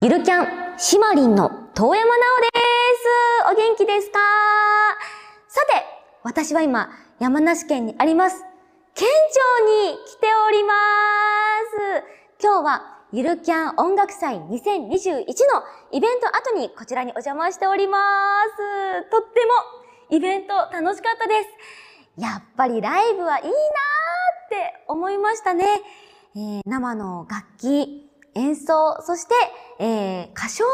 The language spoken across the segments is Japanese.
ゆるキャン、しまりんの遠山奈おです。お元気ですかさて、私は今、山梨県にあります、県庁に来ております。今日は、ゆるキャン音楽祭2021のイベント後にこちらにお邪魔しております。とってもイベント楽しかったです。やっぱりライブはいいなーって思いましたね。えー、生の楽器、演奏、そして、えー、歌唱も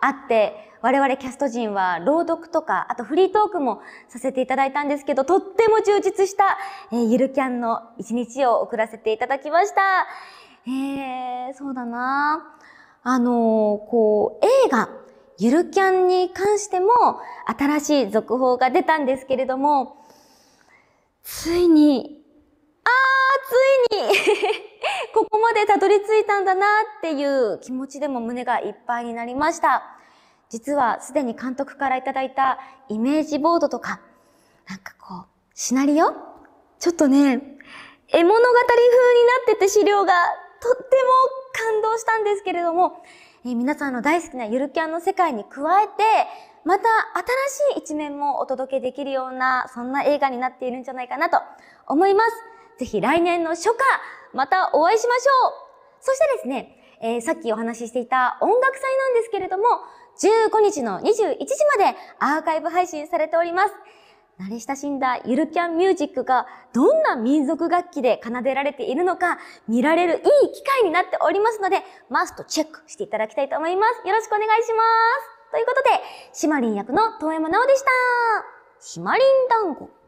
あって、我々キャスト陣は朗読とか、あとフリートークもさせていただいたんですけど、とっても充実した、えー、ゆるキャンの一日を送らせていただきました。えー、そうだなあのー、こう、映画、ゆるキャンに関しても、新しい続報が出たんですけれども、ついに、あー、ついにここまでたどり着いたんだなっていう気持ちでも胸がいっぱいになりました。実はすでに監督からいただいたイメージボードとか、なんかこう、シナリオちょっとね、絵物語風になってて資料がとっても感動したんですけれども、えー、皆さんの大好きなゆるキャンの世界に加えて、また新しい一面もお届けできるような、そんな映画になっているんじゃないかなと思います。ぜひ来年の初夏、またお会いしましょうそしてですね、えー、さっきお話ししていた音楽祭なんですけれども、15日の21時までアーカイブ配信されております。慣れ親しんだゆるキャンミュージックがどんな民族楽器で奏でられているのか見られるいい機会になっておりますので、マストチェックしていただきたいと思います。よろしくお願いします。ということで、シマリン役の遠山奈緒でした。シマリン団子。